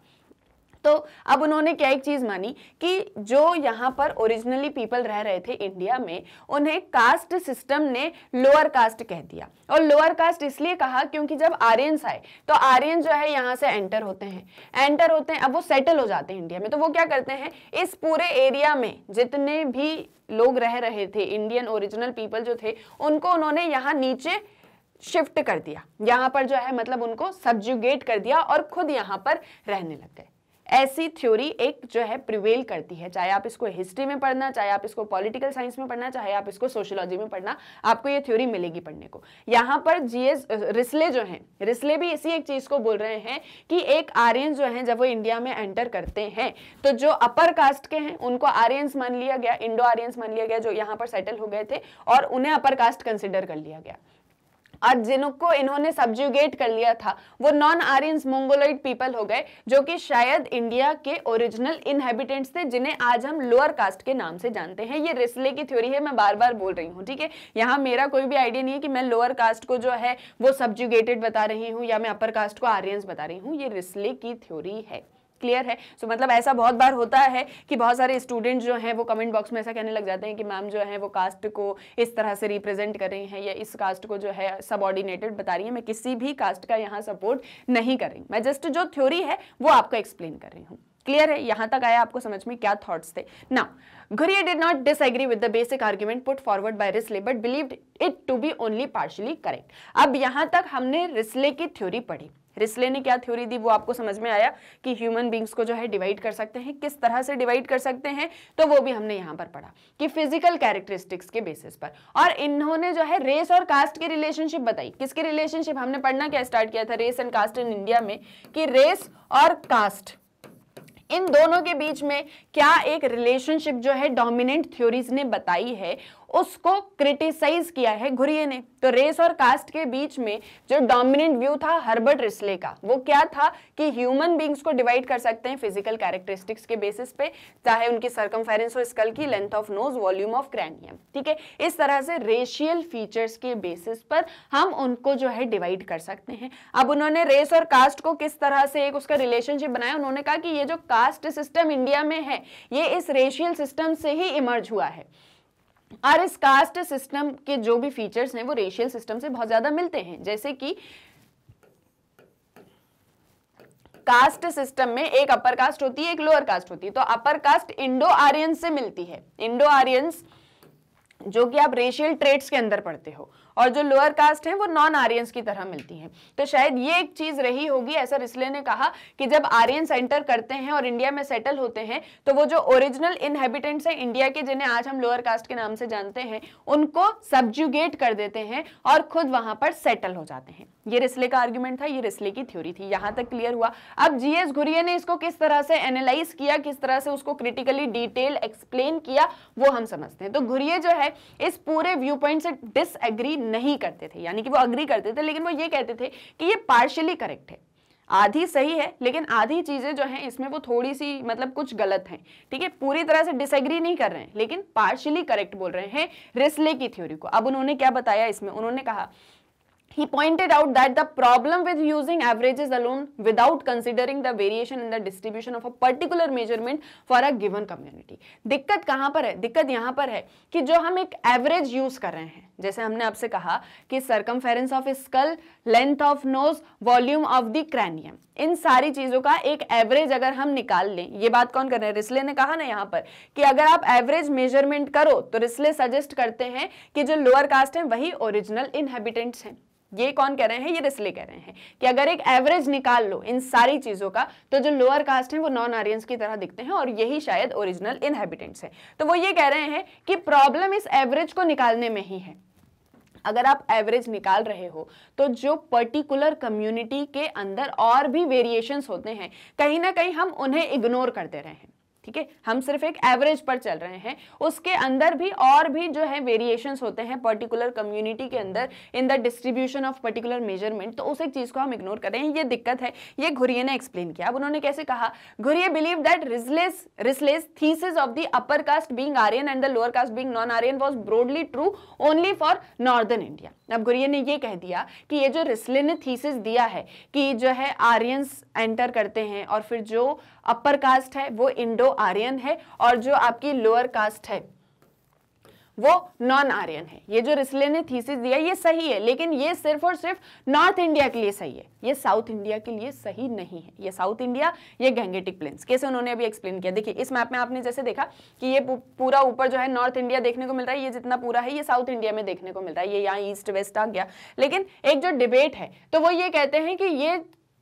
तो अब उन्होंने क्या एक चीज़ मानी कि जो यहाँ पर ओरिजिनली पीपल रह रहे थे इंडिया में उन्हें कास्ट सिस्टम ने लोअर कास्ट कह दिया और लोअर कास्ट इसलिए कहा क्योंकि जब आर्यन आए तो आर्यन जो है यहाँ से एंटर होते हैं एंटर होते हैं अब वो सेटल हो जाते हैं इंडिया में तो वो क्या करते हैं इस पूरे एरिया में जितने भी लोग रह रहे थे इंडियन ओरिजिनल पीपल जो थे उनको उन्होंने यहाँ नीचे शिफ्ट कर दिया यहाँ पर जो है मतलब उनको सब्जुगेट कर दिया और खुद यहाँ पर रहने लग गए ऐसी थ्योरी एक जो है प्रिवेल करती है चाहे आप इसको हिस्ट्री में पढ़ना चाहे आप इसको पॉलिटिकल साइंस में पढ़ना चाहे आप इसको सोशियोलॉजी में पढ़ना आपको ये थ्योरी मिलेगी पढ़ने को यहाँ पर जीएस रिसले जो हैं रिसले भी इसी एक चीज़ को बोल रहे हैं कि एक आर्यन जो है जब वो इंडिया में एंटर करते हैं तो जो अपर कास्ट के हैं उनको आर्यंस मान लिया गया इंडो आर्यंस मान लिया गया जो यहाँ पर सेटल हो गए थे और उन्हें अपर कास्ट कंसिडर कर लिया गया और जिनको इन्होंने सब्जुगेट कर लिया था वो नॉन आर्यन मंगोलॉइड पीपल हो गए जो कि शायद इंडिया के ओरिजिनल इनहेबिटेंट्स थे जिन्हें आज हम लोअर कास्ट के नाम से जानते हैं ये रिसले की थ्योरी है मैं बार बार बोल रही हूँ ठीक है यहाँ मेरा कोई भी आइडिया नहीं है कि मैं लोअर कास्ट को जो है वो सब्जुगेटेड बता रही हूँ या मैं अपर कास्ट को आर्यन बता रही हूँ ये रिसले की थ्योरी है क्लियर है सो so, मतलब ऐसा बहुत बार होता है कि बहुत सारे स्टूडेंट जो हैं वो कमेंट बॉक्स में ऐसा कहने लग जाते हैं कि मैम जो है वो कास्ट को इस तरह से रिप्रेजेंट कर रही हैं या इस कास्ट को जो है सबॉर्डिनेटेड बता रही है मैं किसी भी कास्ट का यहाँ सपोर्ट नहीं कर रही मैं जस्ट जो थ्योरी है वो आपको एक्सप्लेन कर रही हूँ क्लियर है यहां तक आया आपको समझ में क्या थॉट्स थे ना Ghurye did not disagree with the basic argument put forward by Risley but believed it to be only partially correct अब यहां तक हमने रिस्ले की थ्योरी पढ़ी रिस्ले ने क्या थ्योरी दी वो आपको समझ में आया कि ह्यूमन बींग्स को जो है डिवाइड कर सकते हैं किस तरह से डिवाइड कर सकते हैं तो वो भी हमने यहाँ पर पढ़ा कि फिजिकल कैरेक्टरिस्टिक्स के बेसिस पर और इन्होंने जो है रेस और कास्ट की रिलेशनशिप बताई किसकी रिलेशनशिप हमने पढ़ना क्या स्टार्ट किया था race and caste in India में कि रेस और कास्ट इन दोनों के बीच में क्या एक रिलेशनशिप जो है डोमिनेंट थ्योरीज ने बताई है उसको क्रिटिसाइज किया है घुरिये ने तो रेस और कास्ट के बीच में जो डोमिनेंट व्यू था हर्बर्ट रिस्ले का वो क्या था कि ह्यूमन बींग्स को डिवाइड कर सकते हैं फिजिकल कैरेक्टरिस्टिक्स के बेसिस पे चाहे उनकी सरकमफेरेंस हो स्कल की length of nose volume of cranium ठीक है इस तरह से रेशियल फीचर्स के बेसिस पर हम उनको जो है डिवाइड कर सकते हैं अब उन्होंने रेस और कास्ट को किस तरह से एक उसका रिलेशनशिप बनाया उन्होंने कहा कि ये जो कास्ट सिस्टम इंडिया में है ये इस रेशियल सिस्टम से ही इमर्ज हुआ है और इस कास्ट सिस्टम के जो भी फीचर्स हैं वो रेशियल सिस्टम से बहुत ज़्यादा मिलते हैं जैसे कि कास्ट सिस्टम में एक अपर कास्ट होती है एक लोअर कास्ट होती है तो अपर कास्ट इंडो आर्यन से मिलती है इंडो आर्यन जो कि आप रेशियल ट्रेड्स के अंदर पढ़ते हो और जो लोअर कास्ट है वो नॉन आर्यंस की तरह मिलती हैं तो शायद ये एक चीज़ रही होगी ऐसा रिसले ने कहा कि जब आर्यन सेंटर करते हैं और इंडिया में सेटल होते हैं तो वो जो ओरिजिनल इनहेबिटेंट्स हैं इंडिया के जिन्हें आज हम लोअर कास्ट के नाम से जानते हैं उनको सब्जुगेट कर देते हैं और खुद वहां पर सेटल हो जाते हैं ये रिसले का आर्ग्यूमेंट था ये रिसले की थ्योरी थी यहां तक क्लियर हुआ अब जीएस घुरिये ने इसको किस तरह से एनालाइज किया किस तरह से उसको क्रिटिकली डिटेल एक्सप्लेन किया वो हम समझते हैं तो घुरिये जो है इस पूरे व्यू पॉइंट से डिसएग्री नहीं करते थे यानी कि वो अग्री करते थे लेकिन वो ये कहते थे कि ये पार्शली करेक्ट है आधी सही है लेकिन आधी चीज़ें जो हैं इसमें वो थोड़ी सी मतलब कुछ गलत हैं ठीक है पूरी तरह से डिसएग्री नहीं कर रहे हैं लेकिन पार्शली करेक्ट बोल रहे हैं रिसले की थ्योरी को अब उन्होंने क्या बताया इसमें उन्होंने कहा he pointed out that the problem with using averages alone without considering the variation in the distribution of a particular measurement for a given community dikkat kahan par hai dikkat yahan par hai ki jo hum ek average use kar rahe hain jaise humne aap se kaha ki circumference of skull length of nose volume of the cranium इन सारी चीज़ों का एक average अगर हम निकाल लें ये बात कौन कर रहे हैं रिसले ने कहा ना यहाँ पर कि अगर आप एवरेज मेजरमेंट करो तो रिसले सजेस्ट करते हैं कि जो लोअर कास्ट हैं वही ओरिजिनल इनहेबिटेंट्स हैं ये कौन कह रहे हैं ये रिसले कह रहे हैं कि अगर एक एवरेज निकाल लो इन सारी चीज़ों का तो जो लोअर कास्ट है वो नॉन आर्यंस की तरह दिखते हैं और यही शायद ओरिजिनल इनहेबिटेंट्स है तो वो ये कह रहे हैं कि प्रॉब्लम इस एवरेज को निकालने में ही है अगर आप एवरेज निकाल रहे हो तो जो पर्टिकुलर कम्युनिटी के अंदर और भी वेरिएशंस होते हैं कहीं ना कहीं हम उन्हें इग्नोर करते रहे हैं ठीक है हम सिर्फ एक एवरेज पर चल रहे हैं उसके अंदर भी और भी जो है वेरिएशन होते हैं पर्टिकुलर कम्युनिटी के अंदर in the distribution of particular measurement तो उस एक चीज़ को हम इग्नोर कर रहे हैं ये दिक्कत है ये घुरिये ने एक्सप्लेन किया अब उन्होंने कैसे कहा Ghurye believe that Risley's Risley's thesis of the upper caste being Aryan and the lower caste being non Aryan was broadly true only for northern India अब घुरिये ने यह कह दिया कि ये जो रिसले ने थीसिस दिया है कि जो है आर्यन एंटर करते हैं और फिर जो अपर कास्ट है वो इंडो आर्यन है और जो आपकी लोअर कास्ट है वो नॉन आर्यन है ये जो रिसले ने थीसिस दिया ये सही है लेकिन ये सिर्फ और सिर्फ नॉर्थ इंडिया के लिए सही है ये साउथ इंडिया के लिए सही नहीं है ये साउथ इंडिया ये गैंगेटिक प्लेन्स कैसे उन्होंने अभी एक्सप्लेन किया देखिए इस मैप में आपने जैसे देखा कि ये पूरा ऊपर जो है नॉर्थ इंडिया देखने को मिल रहा है ये जितना पूरा है ये साउथ इंडिया में देखने को मिल रहा है ये यहाँ ईस्ट वेस्ट आ गया लेकिन एक जो डिबेट है तो वो ये कहते हैं कि ये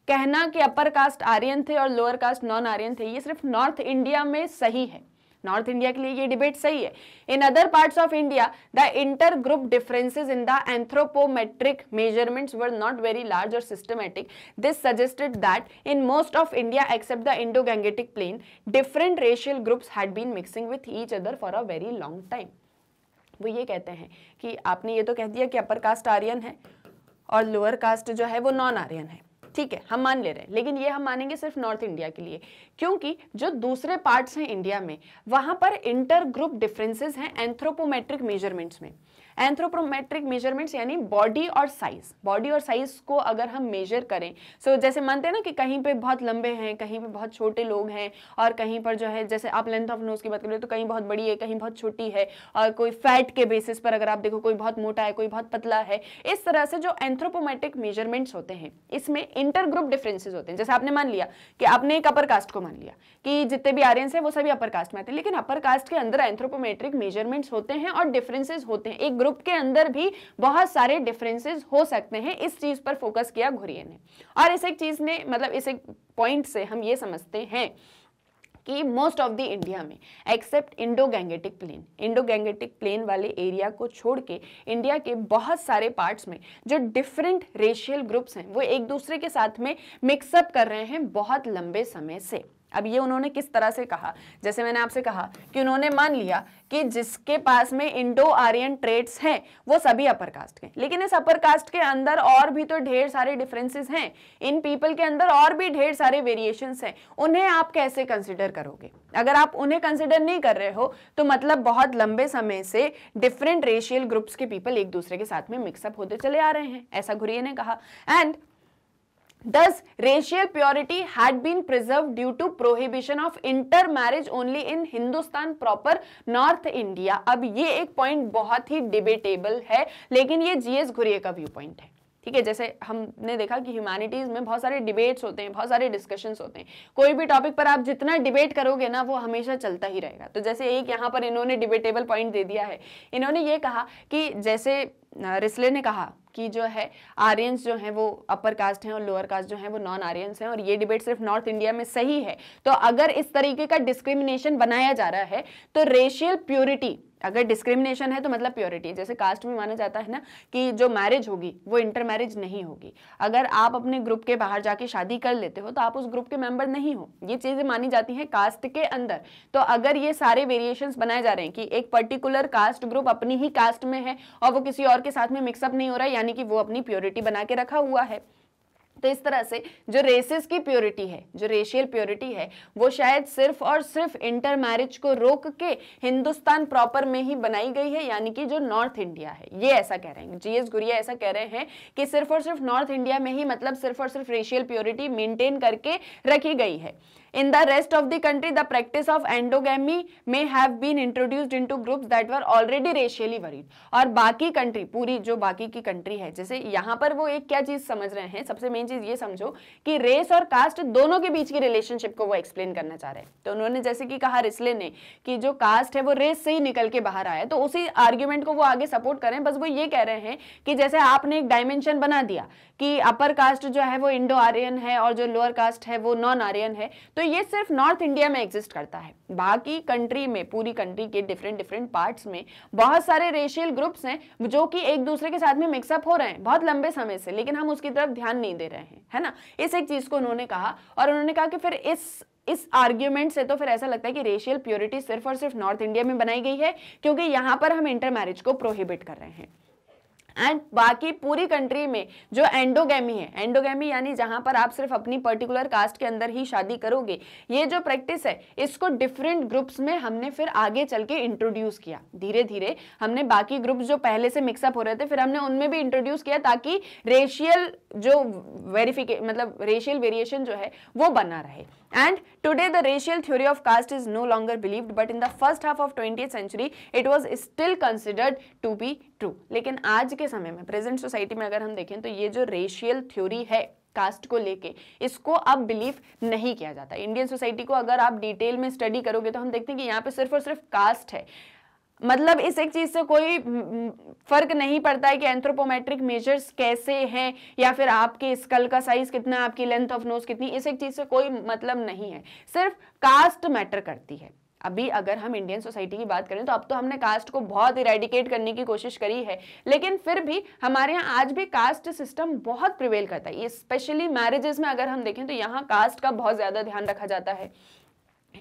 कहना कि अपर कास्ट आर्यन थे और लोअर कास्ट नॉन आर्यन थे ये सिर्फ नॉर्थ इंडिया में सही है नॉर्थ इंडिया के लिए ये डिबेट सही है in other parts of India the inter group differences in the anthropometric measurements were not very large और systematic this suggested that in most of India except the Indo Gangetic plain different racial groups had been mixing with each other for a very long time वो ये कहते हैं कि आपने ये तो कह दिया कि अपर कास्ट आर्यन है और लोअर कास्ट जो है वो नॉन आर्यन है ठीक है हम मान ले रहे हैं लेकिन ये हम मानेंगे सिर्फ नॉर्थ इंडिया के लिए क्योंकि जो दूसरे पार्ट्स हैं इंडिया में वहां पर इंटर ग्रुप डिफरेंसेस हैं एंथ्रोपोमेट्रिक मेजरमेंट्स में एंथ्रोप्रोमेट्रिक मेजरमेंट्स यानी बॉडी और साइज बॉडी और साइज को अगर हम मेजर करें सो so, जैसे मानते हैं ना कि कहीं पे बहुत लंबे हैं कहीं पे बहुत छोटे लोग हैं और कहीं पर जो है जैसे आप लेंथ ऑफ नोज की बात करें तो कहीं बहुत बड़ी है कहीं बहुत छोटी है और कोई फैट के बेसिस पर अगर आप देखो कोई बहुत मोटा है कोई बहुत पतला है इस तरह से जो एंथ्रोपोमेट्रिक मेजरमेंट्स होते हैं इसमें इंटर ग्रुप डिफरेंसेज होते हैं जैसे आपने मान लिया कि आपने एक अपर कास्ट को मान लिया कि जितने भी आर्यस हैं वो सभी अपर कास्ट में आते हैं लेकिन अपर कास्ट के अंदर एंथ्रोपोमेट्रिक मेजरमेंट्स होते हैं और डिफरेंसेज होते हैं एक ग्रुप ग्रुप के अंदर भी बहुत सारे डिफरेंसेस हो सकते हैं इस चीज पर फोकस किया घुरिये ने और इस एक चीज ने मतलब इस एक पॉइंट से हम ये समझते हैं कि मोस्ट ऑफ द इंडिया में except Indo Gangetic plain Indo Gangetic plain वाले एरिया को छोड़ के इंडिया के बहुत सारे पार्ट्स में जो डिफरेंट रेशियल ग्रुप्स हैं वो एक दूसरे के साथ में मिक्सअप कर रहे हैं बहुत लंबे समय से अब ये उन्होंने किस तरह से कहा जैसे मैंने आपसे कहा कि उन्होंने मान लिया कि जिसके पास में इंडो आर्यन ट्रेड्स हैं वो सभी अपर कास्ट के लेकिन इस अपर कास्ट के अंदर और भी तो ढेर सारे डिफरेंसेस हैं इन पीपल के अंदर और भी ढेर सारे वेरिएशन हैं उन्हें आप कैसे कंसिडर करोगे अगर आप उन्हें कंसिडर नहीं कर रहे हो तो मतलब बहुत लंबे समय से डिफरेंट रेशियल ग्रुप्स के पीपल एक दूसरे के साथ में मिक्सअप होते चले आ रहे हैं ऐसा घुरिये ने कहा and Thus, racial purity had been preserved due to prohibition of intermarriage only in Hindustan proper, North India. अब ये एक पॉइंट बहुत ही डिबेटेबल है लेकिन ये जीएस घुरिये का व्यू पॉइंट है ठीक है जैसे हमने देखा कि ह्यूमैनिटीज़ में बहुत सारे डिबेट्स होते हैं बहुत सारे डिस्कशंस होते हैं कोई भी टॉपिक पर आप जितना डिबेट करोगे ना वो हमेशा चलता ही रहेगा तो जैसे एक यहाँ पर इन्होंने डिबेटेबल पॉइंट दे दिया है इन्होंने ये कहा कि जैसे रिसले ने कहा कि जो है आर्यंस जो है वो अपर कास्ट हैं और लोअर कास्ट जो है वो नॉन आर्यंस हैं और ये डिबेट सिर्फ नॉर्थ इंडिया में सही है तो अगर इस तरीके का डिस्क्रिमिनेशन बनाया जा रहा है तो रेशियल प्योरिटी अगर डिस्क्रिमिनेशन है तो मतलब प्योरिटी जैसे कास्ट में माना जाता है ना कि जो मैरिज होगी वो इंटर मैरिज नहीं होगी अगर आप अपने ग्रुप के बाहर जाके शादी कर लेते हो तो आप उस ग्रुप के मेंबर नहीं हो ये चीज़ें मानी जाती हैं कास्ट के अंदर तो अगर ये सारे वेरिएशंस बनाए जा रहे हैं कि एक पर्टिकुलर कास्ट ग्रुप अपनी ही कास्ट में है और वो किसी और के साथ में मिक्सअप नहीं हो रहा है यानी कि वो अपनी प्योरिटी बना के रखा हुआ है तो इस तरह से जो रेसेस की प्योरिटी है जो रेशियल प्योरिटी है वो शायद सिर्फ और सिर्फ इंटर मैरिज को रोक के हिंदुस्तान प्रॉपर में ही बनाई गई है यानी कि जो नॉर्थ इंडिया है ये ऐसा कह रहे हैं जी एस गुरिया ऐसा कह रहे हैं कि सिर्फ और सिर्फ नॉर्थ इंडिया में ही मतलब सिर्फ और सिर्फ रेशियल प्योरिटी मेंटेन करके रखी गई है the rest of the country the practice of of may have been introduced into group that were already racially worried. और बाकी कंट्री पूरी जो बाकी की कंट्री है जैसे यहाँ पर वो एक क्या चीज़ समझ रहे हैं सबसे मेन चीज़ ये समझो कि रेस और कास्ट दोनों के बीच की रिलेशनशिप को वो एक्सप्लेन करना चाह रहे हैं तो उन्होंने जैसे कि कहा रिसले ने कि जो कास्ट है वो रेस से ही निकल के बाहर आया तो उसी आर्ग्यूमेंट को वो आगे सपोर्ट करें बस वो ये कह रहे हैं कि जैसे आपने एक डायमेंशन बना दिया कि अपर कास्ट जो है वो इंडो आर्यन है और जो लोअर कास्ट है वो नॉन आर्यन है तो ये सिर्फ नॉर्थ इंडिया में एग्जिस्ट करता है बाकी कंट्री में पूरी कंट्री के डिफरेंट डिफरेंट पार्ट्स में बहुत सारे रेशियल ग्रुप्स हैं जो कि एक दूसरे के साथ में मिक्सअप हो रहे हैं बहुत लंबे समय से लेकिन हम उसकी तरफ ध्यान नहीं दे रहे हैं है ना इस एक चीज़ को उन्होंने कहा और उन्होंने कहा कि फिर इस इस आर्ग्यूमेंट से तो फिर ऐसा लगता है कि रेशियल प्योरिटी सिर्फ और सिर्फ नॉर्थ इंडिया में बनाई गई है क्योंकि यहाँ पर हम इंटर मैरिज को प्रोहिबिट कर रहे हैं एंड बाकी पूरी कंट्री में जो एंडोगेमी है एंडोगेमी यानी जहाँ पर आप सिर्फ अपनी पर्टिकुलर कास्ट के अंदर ही शादी करोगे ये जो प्रैक्टिस है इसको डिफरेंट ग्रुप्स में हमने फिर आगे चल के इंट्रोड्यूस किया धीरे धीरे हमने बाकी ग्रुप्स जो पहले से मिक्सअप हो रहे थे फिर हमने उनमें भी इंट्रोड्यूस किया ताकि रेशियल जो वेरिफिके मतलब रेशियल वेरिएशन जो है वो बना रहे and today the racial theory of caste is no longer believed but in the first half of twenty century it was still considered to be true लेकिन आज के समय में प्रेजेंट सोसाइटी में अगर हम देखें तो ये जो रेशियल थ्योरी है कास्ट को लेके इसको अब बिलीव नहीं किया जाता इंडियन सोसाइटी को अगर आप डिटेल में स्टडी करोगे तो हम देखते हैं कि यहाँ पे सिर्फ और सिर्फ कास्ट है मतलब इस एक चीज़ से कोई फर्क नहीं पड़ता है कि एंथ्रोपोमेट्रिक मेजर्स कैसे हैं या फिर आपके स्कल का साइज कितना आपकी लेंथ ऑफ नोज कितनी इस एक चीज़ से कोई मतलब नहीं है सिर्फ कास्ट मैटर करती है अभी अगर हम इंडियन सोसाइटी की बात करें तो अब तो हमने कास्ट को बहुत इरेडिकेट करने की कोशिश करी है लेकिन फिर भी हमारे यहाँ आज भी कास्ट सिस्टम बहुत प्रिवेल करता है स्पेशली मैरिजेस में अगर हम देखें तो यहाँ कास्ट का बहुत ज़्यादा ध्यान रखा जाता है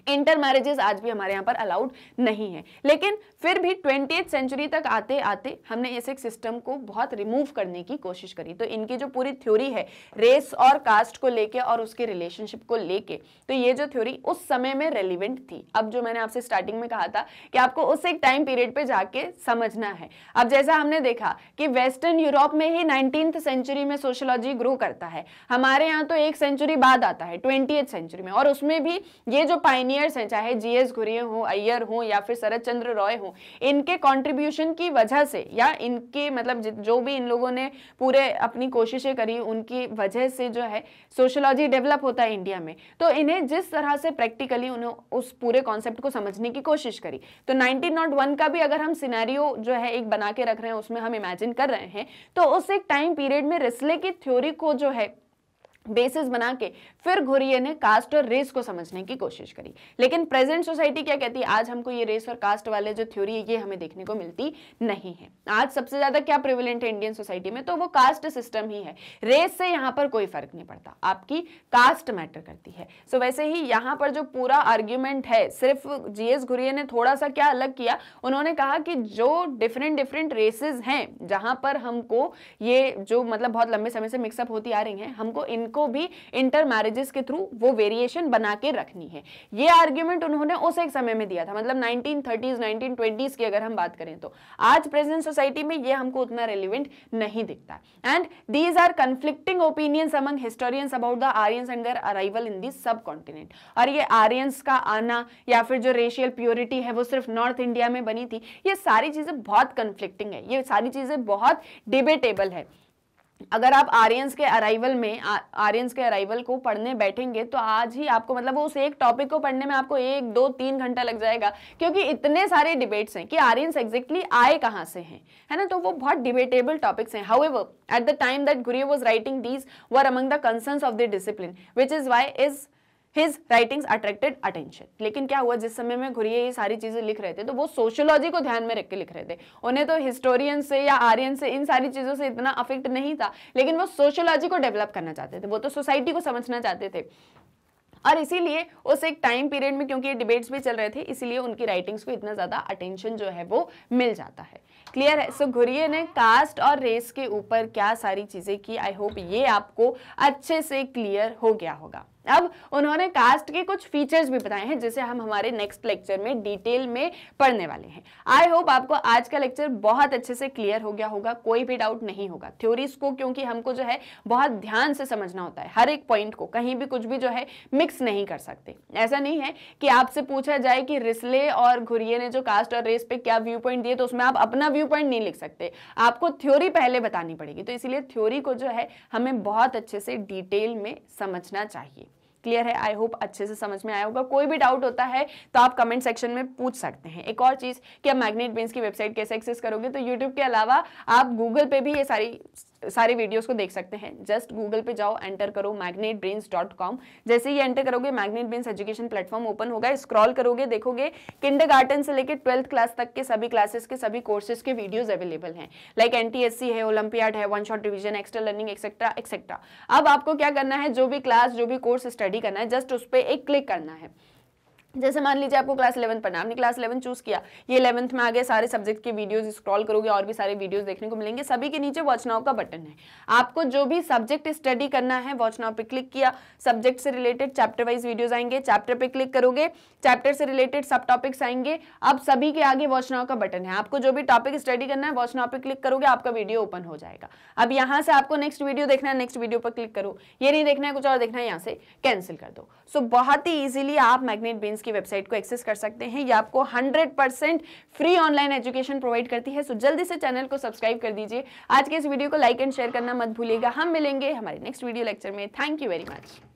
इंटर मैरिजेस आज भी हमारे यहाँ पर अलाउड नहीं है लेकिन फिर भी ट्वेंटी सेंचुरी तक आते आते हमने इस एक सिस्टम को बहुत रिमूव करने की कोशिश करी तो इनकी जो पूरी थ्योरी है रेस और कास्ट को लेके और उसके रिलेशनशिप को लेके तो ये जो थ्योरी उस समय में रेलिवेंट थी अब जो मैंने आपसे स्टार्टिंग में कहा था कि आपको उस एक टाइम पीरियड पर जाके समझना है अब जैसा हमने देखा कि वेस्टर्न यूरोप में ही नाइनटीन सेंचुरी में सोशोलॉजी ग्रो करता है हमारे यहाँ तो एक सेंचुरी बाद आता है ट्वेंटी सेंचुरी में और उसमें भी ये जो पाइन साइनियर्स हैं चाहे जीएस एस घुरिये हों अय्यर हो या फिर शरद चंद्र रॉय हो इनके कंट्रीब्यूशन की वजह से या इनके मतलब जो भी इन लोगों ने पूरे अपनी कोशिशें करी उनकी वजह से जो है सोशोलॉजी डेवलप होता है इंडिया में तो इन्हें जिस तरह से प्रैक्टिकली उन्हें उस पूरे कॉन्सेप्ट को समझने की कोशिश करी तो नाइनटीन oh का भी अगर हम सिनेरियो जो है एक बना के रख रहे हैं उसमें हम इमेजिन कर रहे हैं तो उस एक टाइम पीरियड में रिसले की थ्योरी को जो है बेसिस बना के फिर घुरिये ने कास्ट और रेस को समझने की कोशिश करी लेकिन प्रेजेंट सोसाइटी क्या कहती है आज हमको ये रेस और कास्ट वाले जो थ्योरी है ये हमें देखने को मिलती नहीं है आज सबसे ज्यादा क्या प्रिविलेंट है इंडियन सोसाइटी में तो वो कास्ट सिस्टम ही है रेस से यहाँ पर कोई फर्क नहीं पड़ता आपकी कास्ट मैटर करती है सो so, वैसे ही यहाँ पर जो पूरा आर्ग्यूमेंट है सिर्फ जीएस घुरिये ने थोड़ा सा क्या अलग किया उन्होंने कहा कि जो डिफरेंट डिफरेंट रेसेस हैं जहाँ पर हमको ये जो मतलब बहुत लंबे समय से मिक्सअप होती आ रही हैं हमको इनको भी इंटर मैरिज जिसके थ्रू वो वेरिएशन बना के रखनी है ये आर्ग्यूमेंट उन्होंने उस एक समय में दिया था मतलब 1930s 1920s की अगर हम बात करें तो आज प्रेजेंट सोसाइटी में ये हमको उतना रेलिवेंट नहीं दिखता and these are conflicting opinions among historians about the Aryans and their arrival in this subcontinent और ये आर्यस का आना या फिर जो रेशियल प्योरिटी है वो सिर्फ नॉर्थ इंडिया में बनी थी ये सारी चीज़ें बहुत कंफ्लिक्टिंग है ये सारी चीज़ें बहुत डिबेटेबल है अगर आप आर्यंस के अराइवल में आर्यंस के अराइवल को पढ़ने बैठेंगे तो आज ही आपको मतलब उस एक टॉपिक को पढ़ने में आपको एक दो तीन घंटा लग जाएगा क्योंकि इतने सारे डिबेट्स हैं कि आर्यंस एग्जैक्टली आए कहाँ से हैं है ना तो वो बहुत डिबेटेबल टॉपिक्स हैं how at the time that Ghurye was writing these were among the concerns of the discipline which is why is his writing attracted attention लेकिन क्या हुआ जिस समय में घुरिये ये सारी चीजें लिख रहे थे तो वो सोशोलॉजी को ध्यान में रख के लिख रहे थे उन्हें तो हिस्टोरियन से या आर्यन से इन सारी चीजों से इतना अफेक्ट नहीं था लेकिन वो सोशोलॉजी को डेवलप करना चाहते थे वो तो सोसाइटी को समझना चाहते थे और इसीलिए उस एक टाइम पीरियड में क्योंकि ये डिबेट्स भी चल रहे थे इसीलिए उनकी राइटिंग्स को इतना ज़्यादा अटेंशन जो है वो मिल जाता है क्लियर है सो so, घुरिये ने कास्ट और रेस के ऊपर क्या सारी चीज़ें की आई होप ये आपको अच्छे से क्लियर हो गया होगा अब उन्होंने कास्ट के कुछ फीचर्स भी बताए हैं जिसे हम हमारे नेक्स्ट लेक्चर में डिटेल में पढ़ने वाले हैं आई होप आपको आज का लेक्चर बहुत अच्छे से क्लियर हो गया होगा कोई भी डाउट नहीं होगा थ्योरीज को क्योंकि हमको जो है बहुत ध्यान से समझना होता है हर एक पॉइंट को कहीं भी कुछ भी जो है मिक्स नहीं कर सकते ऐसा नहीं है कि आपसे पूछा जाए कि रिसले और घुरिये ने जो कास्ट और रेस पे क्या व्यू पॉइंट दिए तो उसमें आप अपना व्यू पॉइंट नहीं लिख सकते आपको थ्योरी पहले बतानी पड़ेगी तो इसीलिए थ्योरी को जो है हमें बहुत अच्छे से डिटेल में समझना चाहिए क्लियर है आई होप अच्छे से समझ में आया होगा कोई भी डाउट होता है तो आप कमेंट सेक्शन में पूछ सकते हैं एक और चीज़ कि आप मैग्नेट बीन्स की वेबसाइट कैसे एक्सेस करोगे तो यूट्यूब के अलावा आप गूगल पे भी ये सारी सारे वीडियोस को देख सकते हैं जस्ट गूगल पे जाओ एंटर करो मैग्नेट ब्रेन्स डॉट कॉम जैसे ही एंटर करोगे Magnet Brains education platform open होगा स्क्रॉल करोगे देखोगे किंडर गार्डन से लेकर ट्वेल्थ क्लास तक के सभी क्लासेस के सभी कोर्सेज के वीडियोज अवेलेबल हैं लाइक एन है ओलंपियाड है one shot division extra learning etcetera etcetera अब आपको क्या करना है जो भी क्लास जो भी कोर्स स्टडी करना है जस्ट उस पर एक क्लिक करना है जैसे मान लीजिए आपको क्लास इलेवन पढ़ना आपने क्लास इलेवन चूज़ किया ये इलेवंथ में आ गए सारे सब्जेक्ट के वीडियोस स्क्रॉल करोगे और भी सारे वीडियोस देखने को मिलेंगे सभी के नीचे वॉच नाउ का बटन है आपको जो भी सब्जेक्ट स्टडी करना है वॉच नाउ पे क्लिक किया सब्जेक्ट से रिलेटेड चैप्टर वाइज वीडियोज आएंगे चैप्टर पे क्लिक करोगे चैप्टर से रिलेटेड सब टॉपिक्स आएंगे अब सभी के आगे वॉच नाउ का बटन है आपको जो भी टॉपिक स्टडी करना है वॉच नाउ पे क्लिक करोगे आपका वीडियो ओपन हो जाएगा अब यहाँ से आपको नेक्स्ट वीडियो देखना है नेक्स्ट वीडियो पर क्लिक करो ये नहीं देखना है कुछ और देखना है यहाँ से कैंसिल कर दो सो बहुत ही ईजिली आप मैग्नेट बेन्स की वेबसाइट को एक्सेस कर सकते हैं ये आपको 100% फ्री ऑनलाइन एजुकेशन प्रोवाइड करती है सो जल्दी से चैनल को सब्सक्राइब कर दीजिए आज के इस वीडियो को लाइक एंड शेयर करना मत भूलिएगा हम मिलेंगे हमारे नेक्स्ट वीडियो लेक्चर में थैंक यू वेरी मच